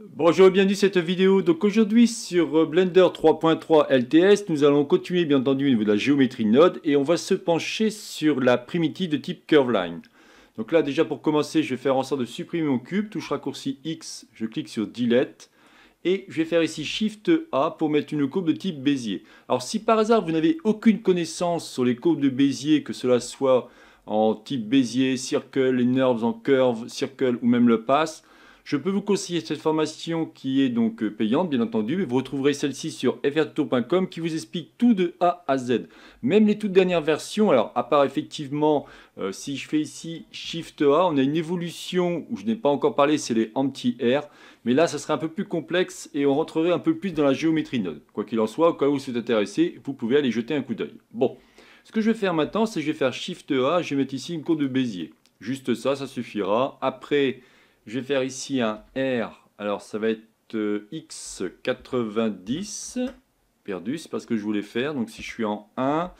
Bonjour et bienvenue à cette vidéo. Donc aujourd'hui sur euh, Blender 3.3 LTS, nous allons continuer bien entendu au niveau de la géométrie node et on va se pencher sur la primitive de type Curve Line. Donc là déjà pour commencer, je vais faire en sorte de supprimer mon cube, touche raccourci X, je clique sur Delete et je vais faire ici Shift A pour mettre une courbe de type Bézier. Alors si par hasard vous n'avez aucune connaissance sur les courbes de Bézier, que cela soit en type Bézier, Circle, les nerves en Curve, Circle ou même le Pass, je peux vous conseiller cette formation qui est donc euh, payante, bien entendu, mais vous retrouverez celle-ci sur frtuto.com qui vous explique tout de A à Z. Même les toutes dernières versions, alors à part effectivement, euh, si je fais ici Shift A, on a une évolution où je n'ai pas encore parlé, c'est les anti-air, mais là ça serait un peu plus complexe et on rentrerait un peu plus dans la géométrie node. Quoi qu'il en soit, au cas où vous êtes intéressé, vous pouvez aller jeter un coup d'œil. Bon, ce que je vais faire maintenant, c'est que je vais faire Shift A, je vais mettre ici une courbe de Bézier. Juste ça, ça suffira. Après, je vais faire ici un R. Alors, ça va être euh, X90 perdu, c'est parce que je voulais faire. Donc si je suis en 1,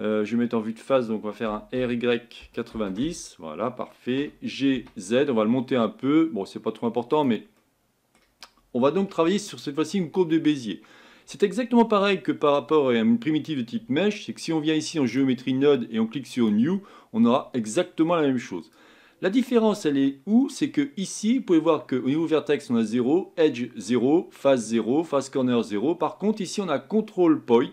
euh, je vais mettre en vue de face, donc on va faire un RY90, voilà, parfait. GZ, on va le monter un peu, bon c'est pas trop important, mais on va donc travailler sur cette fois-ci une courbe de Bézier. C'est exactement pareil que par rapport à une primitive de type mesh, c'est que si on vient ici en géométrie node et on clique sur New, on aura exactement la même chose. La différence, elle est où C'est que ici, vous pouvez voir qu'au niveau vertex, on a 0, edge 0, face 0, face corner 0. Par contre, ici, on a control point.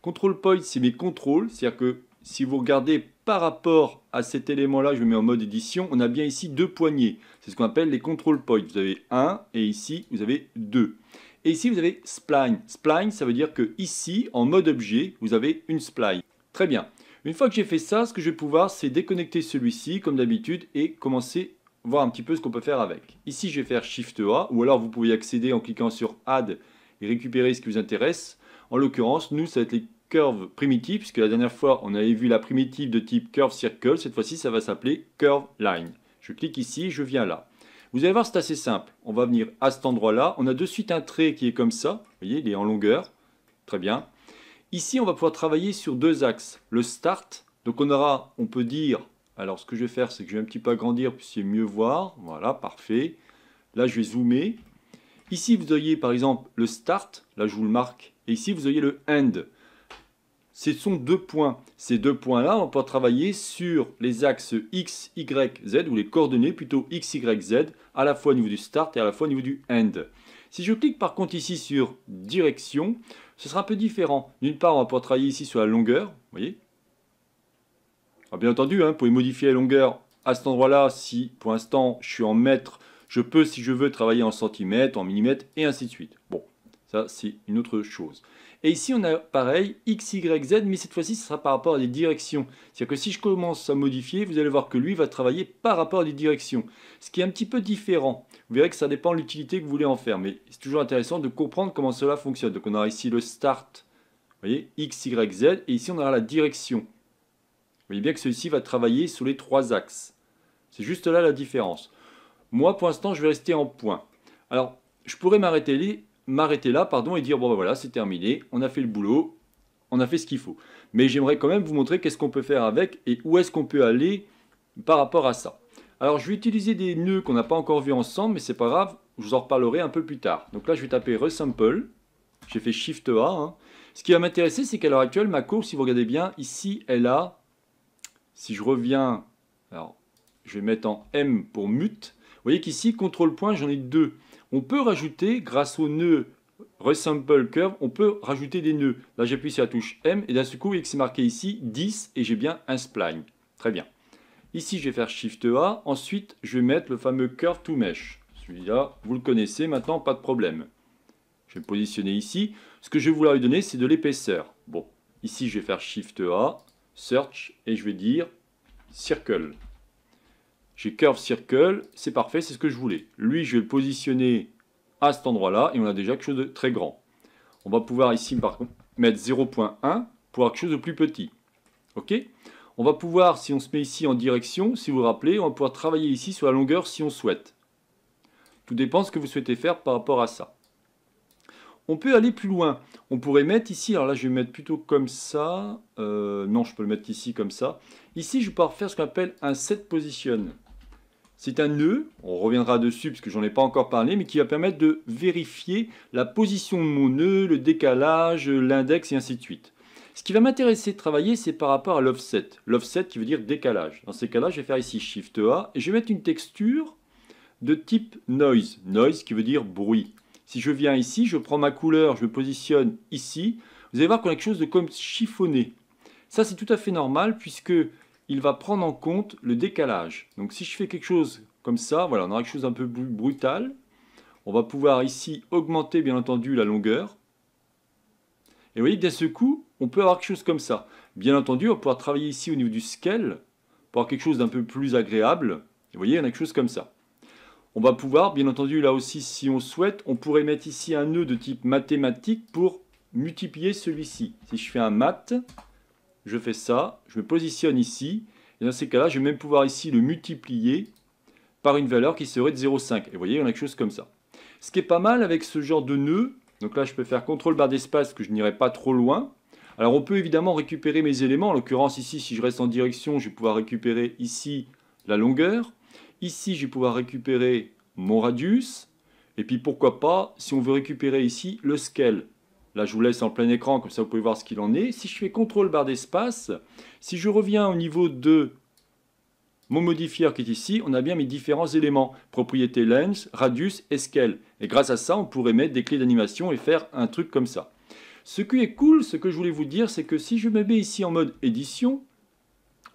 Control point, c'est mes contrôles. C'est-à-dire que si vous regardez par rapport à cet élément-là, je me mets en mode édition, on a bien ici deux poignées. C'est ce qu'on appelle les control points. Vous avez 1 et ici, vous avez 2. Et ici, vous avez spline. Spline, ça veut dire que ici, en mode objet, vous avez une spline. Très bien. Une fois que j'ai fait ça, ce que je vais pouvoir, c'est déconnecter celui-ci, comme d'habitude, et commencer à voir un petit peu ce qu'on peut faire avec. Ici, je vais faire Shift A, ou alors vous pouvez accéder en cliquant sur Add et récupérer ce qui vous intéresse. En l'occurrence, nous, ça va être les curves primitives, puisque la dernière fois, on avait vu la primitive de type Curve Circle. Cette fois-ci, ça va s'appeler Curve Line. Je clique ici, je viens là. Vous allez voir, c'est assez simple. On va venir à cet endroit-là. On a de suite un trait qui est comme ça. Vous voyez, il est en longueur. Très bien. Ici, on va pouvoir travailler sur deux axes. Le start, donc on aura, on peut dire, alors ce que je vais faire, c'est que je vais un petit peu agrandir, pour puissiez mieux voir. Voilà, parfait. Là, je vais zoomer. Ici, vous auriez par exemple le start, là je vous le marque, et ici, vous auriez le end. Ce sont deux points. Ces deux points-là, on va pouvoir travailler sur les axes x, y, z, ou les coordonnées plutôt x, y, z, à la fois au niveau du start et à la fois au niveau du end. Si je clique par contre ici sur direction, ce sera un peu différent. D'une part, on va pouvoir travailler ici sur la longueur, vous voyez. Ah, bien entendu, pour hein, vous pouvez modifier la longueur à cet endroit-là. Si pour l'instant je suis en mètres, je peux, si je veux, travailler en centimètres, en millimètres, et ainsi de suite. Bon, ça c'est une autre chose. Et ici, on a pareil, x, y, z, mais cette fois-ci, ce sera par rapport à des directions. C'est-à-dire que si je commence à modifier, vous allez voir que lui va travailler par rapport à des directions. Ce qui est un petit peu différent. Vous verrez que ça dépend de l'utilité que vous voulez en faire, mais c'est toujours intéressant de comprendre comment cela fonctionne. Donc on aura ici le start, vous voyez, x, y, z, et ici on aura la direction. Vous voyez bien que celui-ci va travailler sur les trois axes. C'est juste là la différence. Moi, pour l'instant, je vais rester en point. Alors, je pourrais m'arrêter là, pardon, et dire, bon ben voilà, c'est terminé, on a fait le boulot, on a fait ce qu'il faut. Mais j'aimerais quand même vous montrer qu'est-ce qu'on peut faire avec et où est-ce qu'on peut aller par rapport à ça. Alors je vais utiliser des nœuds qu'on n'a pas encore vus ensemble, mais c'est pas grave, je vous en reparlerai un peu plus tard. Donc là je vais taper resample, j'ai fait Shift A. Hein. Ce qui va m'intéresser c'est qu'à l'heure actuelle, ma courbe, si vous regardez bien, ici elle a, si je reviens, alors je vais mettre en M pour mute, vous voyez qu'ici, contrôle point, j'en ai deux. On peut rajouter, grâce au nœud resample curve, on peut rajouter des nœuds. Là j'appuie sur la touche M et d'un seul coup, vous voyez que c'est marqué ici 10 et j'ai bien un spline. Très bien. Ici, je vais faire Shift A. Ensuite, je vais mettre le fameux Curve to Mesh. Celui-là, vous le connaissez maintenant, pas de problème. Je vais me positionner ici. Ce que je vais vouloir lui donner, c'est de l'épaisseur. Bon, ici, je vais faire Shift A, Search, et je vais dire Circle. J'ai Curve Circle, c'est parfait, c'est ce que je voulais. Lui, je vais le positionner à cet endroit-là, et on a déjà quelque chose de très grand. On va pouvoir ici, par contre, mettre 0.1 pour avoir quelque chose de plus petit. OK on va pouvoir, si on se met ici en direction, si vous vous rappelez, on va pouvoir travailler ici sur la longueur si on souhaite. Tout dépend de ce que vous souhaitez faire par rapport à ça. On peut aller plus loin. On pourrait mettre ici, alors là je vais mettre plutôt comme ça. Euh, non, je peux le mettre ici comme ça. Ici, je vais pouvoir faire ce qu'on appelle un set position. C'est un nœud, on reviendra dessus parce que j'en ai pas encore parlé, mais qui va permettre de vérifier la position de mon nœud, le décalage, l'index et ainsi de suite. Ce qui va m'intéresser de travailler, c'est par rapport à l'offset. L'offset qui veut dire décalage. Dans ces cas-là, je vais faire ici Shift A et je vais mettre une texture de type noise. Noise qui veut dire bruit. Si je viens ici, je prends ma couleur, je me positionne ici, vous allez voir qu'on a quelque chose de comme chiffonné. Ça, c'est tout à fait normal puisque il va prendre en compte le décalage. Donc si je fais quelque chose comme ça, voilà, on aura quelque chose d'un peu brutal. On va pouvoir ici augmenter bien entendu la longueur. Et vous voyez que d'un ce coup, on peut avoir quelque chose comme ça. Bien entendu, on va pouvoir travailler ici au niveau du scale pour avoir quelque chose d'un peu plus agréable. Vous voyez, il en a quelque chose comme ça. On va pouvoir, bien entendu, là aussi, si on souhaite, on pourrait mettre ici un nœud de type mathématique pour multiplier celui-ci. Si je fais un mat, je fais ça, je me positionne ici, et dans ces cas-là, je vais même pouvoir ici le multiplier par une valeur qui serait de 0,5. Et vous voyez, on a quelque chose comme ça. Ce qui est pas mal avec ce genre de nœud, donc là, je peux faire CTRL barre d'espace, que je n'irai pas trop loin, alors on peut évidemment récupérer mes éléments, en l'occurrence ici, si je reste en direction, je vais pouvoir récupérer ici la longueur, ici je vais pouvoir récupérer mon radius, et puis pourquoi pas, si on veut récupérer ici, le scale. Là, je vous laisse en plein écran, comme ça vous pouvez voir ce qu'il en est. Si je fais CTRL barre d'espace, si je reviens au niveau de mon modifier qui est ici, on a bien mes différents éléments, propriété lens, radius et scale. Et grâce à ça, on pourrait mettre des clés d'animation et faire un truc comme ça. Ce qui est cool, ce que je voulais vous dire, c'est que si je me mets ici en mode édition,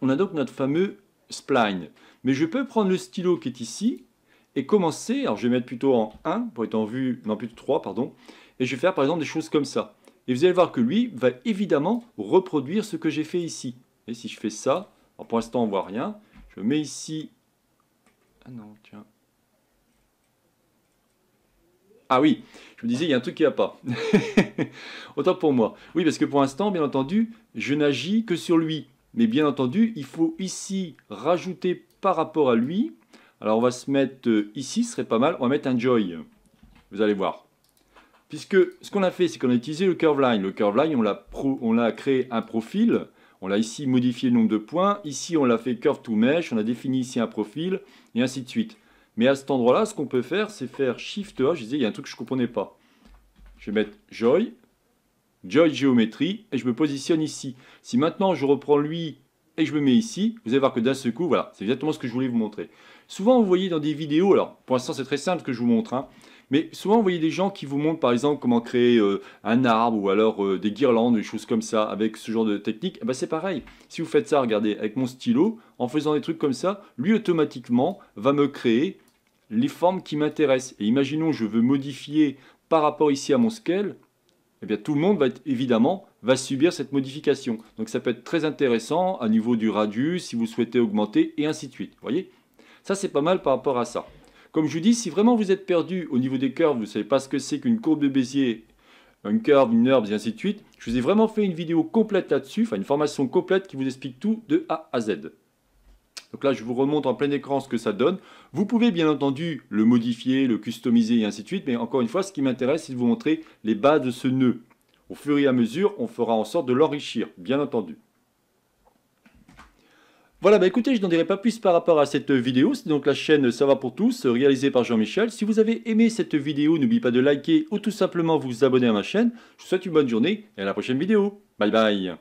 on a donc notre fameux spline. Mais je peux prendre le stylo qui est ici et commencer, alors je vais mettre plutôt en 1 pour être en vue, non plutôt 3 pardon, et je vais faire par exemple des choses comme ça. Et vous allez voir que lui va évidemment reproduire ce que j'ai fait ici. Et si je fais ça, alors pour l'instant on voit rien, je mets ici, ah non tiens, ah oui, je me disais, il y a un truc qui a pas. Autant pour moi. Oui, parce que pour l'instant, bien entendu, je n'agis que sur lui. Mais bien entendu, il faut ici rajouter par rapport à lui. Alors on va se mettre euh, ici, ce serait pas mal. On va mettre un joy. Vous allez voir. Puisque ce qu'on a fait, c'est qu'on a utilisé le curve line. Le curve line, on l'a créé un profil. On l'a ici modifié le nombre de points. Ici, on l'a fait curve to mesh. On a défini ici un profil. Et ainsi de suite. Mais à cet endroit-là, ce qu'on peut faire, c'est faire Shift A. Je disais, il y a un truc que je ne comprenais pas. Je vais mettre Joy, Joy Géométrie, et je me positionne ici. Si maintenant je reprends lui et je me mets ici, vous allez voir que d'un seul coup, voilà, c'est exactement ce que je voulais vous montrer. Souvent, vous voyez dans des vidéos, alors pour l'instant c'est très simple que je vous montre, hein, mais souvent vous voyez des gens qui vous montrent par exemple comment créer euh, un arbre ou alors euh, des guirlandes, des choses comme ça, avec ce genre de technique, eh ben, c'est pareil. Si vous faites ça, regardez, avec mon stylo, en faisant des trucs comme ça, lui automatiquement va me créer les formes qui m'intéressent. Et imaginons, je veux modifier par rapport ici à mon scale, eh bien tout le monde va évidemment va subir cette modification. Donc ça peut être très intéressant à niveau du radius, si vous souhaitez augmenter, et ainsi de suite. Vous voyez Ça, c'est pas mal par rapport à ça. Comme je vous dis, si vraiment vous êtes perdu au niveau des curves, vous ne savez pas ce que c'est qu'une courbe de Bézier, une curve, une herbe, et ainsi de suite, je vous ai vraiment fait une vidéo complète là-dessus, enfin une formation complète qui vous explique tout de A à Z. Donc là, je vous remonte en plein écran ce que ça donne. Vous pouvez bien entendu le modifier, le customiser et ainsi de suite. Mais encore une fois, ce qui m'intéresse, c'est de vous montrer les bases de ce nœud. Au fur et à mesure, on fera en sorte de l'enrichir, bien entendu. Voilà, bah écoutez, je n'en dirai pas plus par rapport à cette vidéo. C'est donc la chaîne Ça va pour tous, réalisée par Jean-Michel. Si vous avez aimé cette vidéo, n'oubliez pas de liker ou tout simplement vous abonner à ma chaîne. Je vous souhaite une bonne journée et à la prochaine vidéo. Bye bye